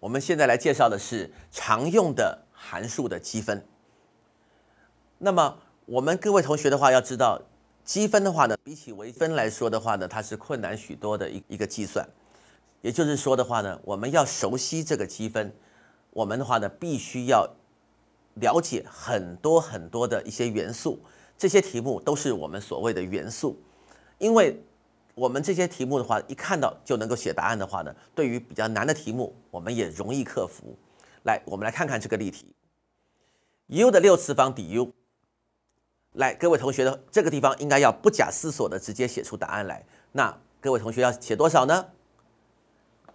我们现在来介绍的是常用的函数的积分。那么，我们各位同学的话，要知道积分的话呢，比起微分来说的话呢，它是困难许多的一一个计算。也就是说的话呢，我们要熟悉这个积分，我们的话呢，必须要了解很多很多的一些元素。这些题目都是我们所谓的元素，因为。我们这些题目的话，一看到就能够写答案的话呢，对于比较难的题目，我们也容易克服。来，我们来看看这个例题，u 的六次方抵 u。来，各位同学的这个地方应该要不假思索的直接写出答案来。那各位同学要写多少呢？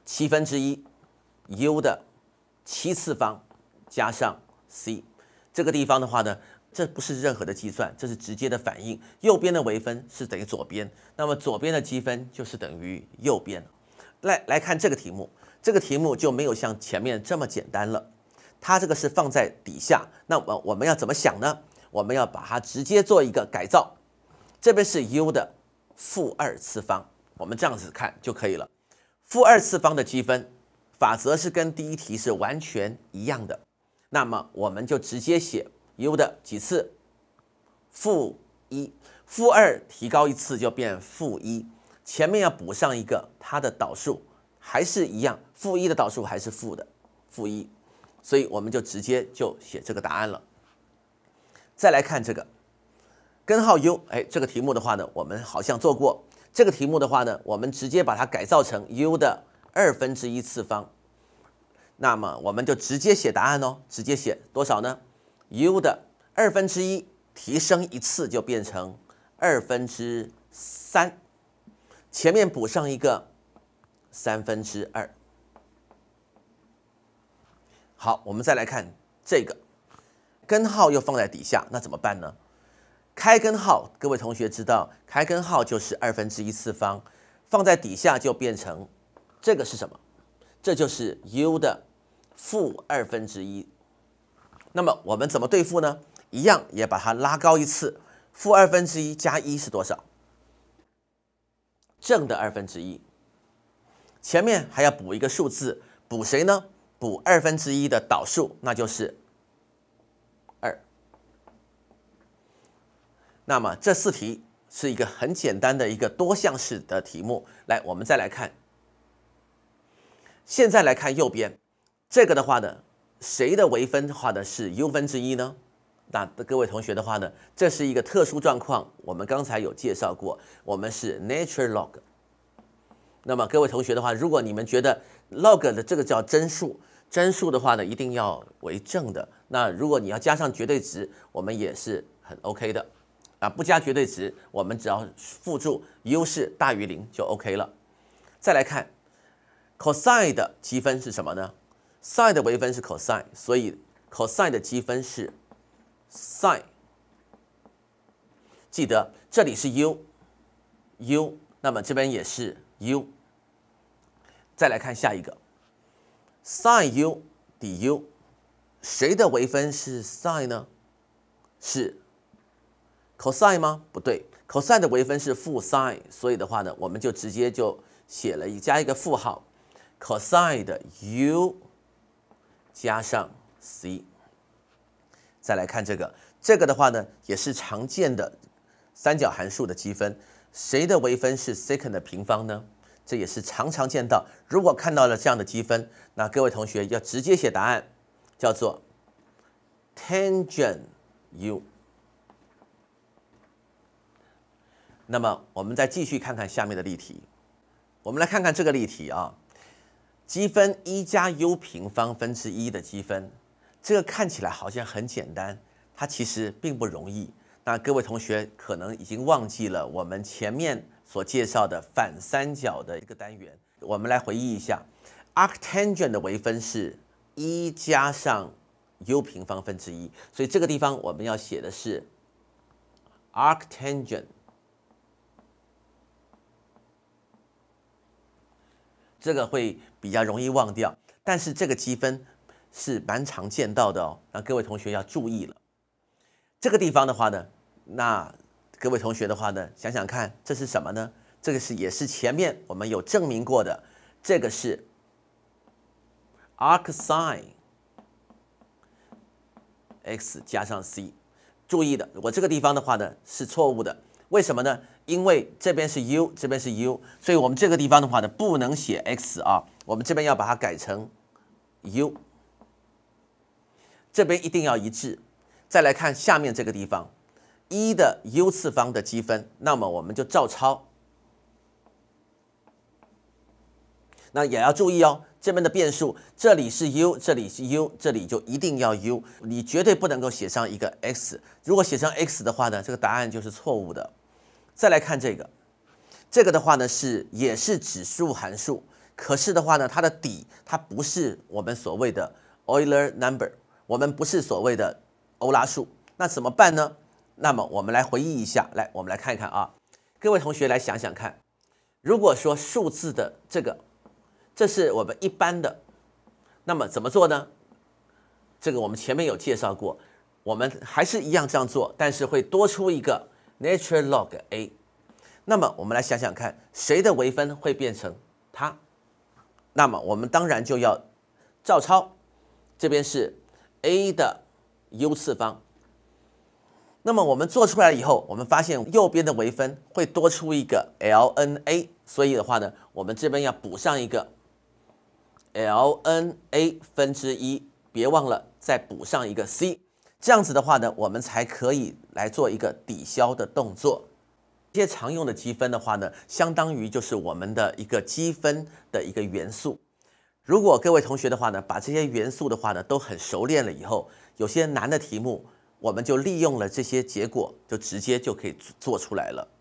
七分之一 u 的七次方加上 c。这个地方的话呢？这不是任何的计算，这是直接的反应。右边的微分是等于左边，那么左边的积分就是等于右边。来来看这个题目，这个题目就没有像前面这么简单了。它这个是放在底下，那么我们要怎么想呢？我们要把它直接做一个改造。这边是 u 的负二次方，我们这样子看就可以了。负二次方的积分法则是跟第一题是完全一样的，那么我们就直接写。u 的几次，负一、负二，提高一次就变负一。前面要补上一个，它的导数还是一样，负一的导数还是负的，负一。所以我们就直接就写这个答案了。再来看这个根号 u，哎，这个题目的话呢，我们好像做过。这个题目的话呢，我们直接把它改造成 u 的二分之一次方，那么我们就直接写答案哦，直接写多少呢？u 的二分之一提升一次就变成二分之三，前面补上一个三分之二。好，我们再来看这个根号又放在底下，那怎么办呢？开根号，各位同学知道，开根号就是二分之一次方，放在底下就变成这个是什么？这就是 u 的负二分之一。那么我们怎么对付呢？一样也把它拉高一次，负二分之一加一是多少？正的二分之一。前面还要补一个数字，补谁呢？补二分之一的导数，那就是二。那么这四题是一个很简单的一个多项式的题目。来，我们再来看，现在来看右边这个的话呢。谁的微分化的是 u 分之一呢？那各位同学的话呢，这是一个特殊状况，我们刚才有介绍过，我们是 nature log。那么各位同学的话，如果你们觉得 log 的这个叫真数，真数的话呢，一定要为正的。那如果你要加上绝对值，我们也是很 OK 的啊。不加绝对值，我们只要辅助优势大于零就 OK 了。再来看 cosine 的积分是什么呢？sin 的微分是 cos，所以 cos 的积分是 sin。记得这里是 u，u，那么这边也是 u。再来看下一个，sin u du，谁的微分是 sin 呢？是 cos 吗？不对，cos 的微分是负 sin，所以的话呢，我们就直接就写了一加一个负号，cos 的 u。加上 c，再来看这个，这个的话呢，也是常见的三角函数的积分，谁的微分是 sec n 的平方呢？这也是常常见到，如果看到了这样的积分，那各位同学要直接写答案，叫做 tangent u。那么我们再继续看看下面的例题，我们来看看这个例题啊。积分一加 u 平方分之一的积分，这个看起来好像很简单，它其实并不容易。那各位同学可能已经忘记了我们前面所介绍的反三角的一个单元，我们来回忆一下，arctangent 的微分是一加上 u 平方分之一，所以这个地方我们要写的是 arctangent。这个会比较容易忘掉，但是这个积分是蛮常见到的哦，那各位同学要注意了。这个地方的话呢，那各位同学的话呢，想想看这是什么呢？这个是也是前面我们有证明过的，这个是 arcsin x 加上 c。注意的，我这个地方的话呢是错误的，为什么呢？因为这边是 u，这边是 u，所以我们这个地方的话呢，不能写 x 啊，我们这边要把它改成 u，这边一定要一致。再来看下面这个地方，一的 u 次方的积分，那么我们就照抄。那也要注意哦，这边的变数，这里是 u，这里是 u，这里就一定要 u，你绝对不能够写上一个 x，如果写上 x 的话呢，这个答案就是错误的。再来看这个，这个的话呢是也是指数函数，可是的话呢它的底它不是我们所谓的 Euler number，我们不是所谓的欧拉数，那怎么办呢？那么我们来回忆一下，来我们来看一看啊，各位同学来想想看，如果说数字的这个，这是我们一般的，那么怎么做呢？这个我们前面有介绍过，我们还是一样这样做，但是会多出一个。n a t u r e l log a，那么我们来想想看，谁的微分会变成它？那么我们当然就要照抄，这边是 a 的 u 次方。那么我们做出来以后，我们发现右边的微分会多出一个 ln a，所以的话呢，我们这边要补上一个 ln a 分之一，别忘了再补上一个 c。这样子的话呢，我们才可以来做一个抵消的动作。一些常用的积分的话呢，相当于就是我们的一个积分的一个元素。如果各位同学的话呢，把这些元素的话呢，都很熟练了以后，有些难的题目，我们就利用了这些结果，就直接就可以做出来了。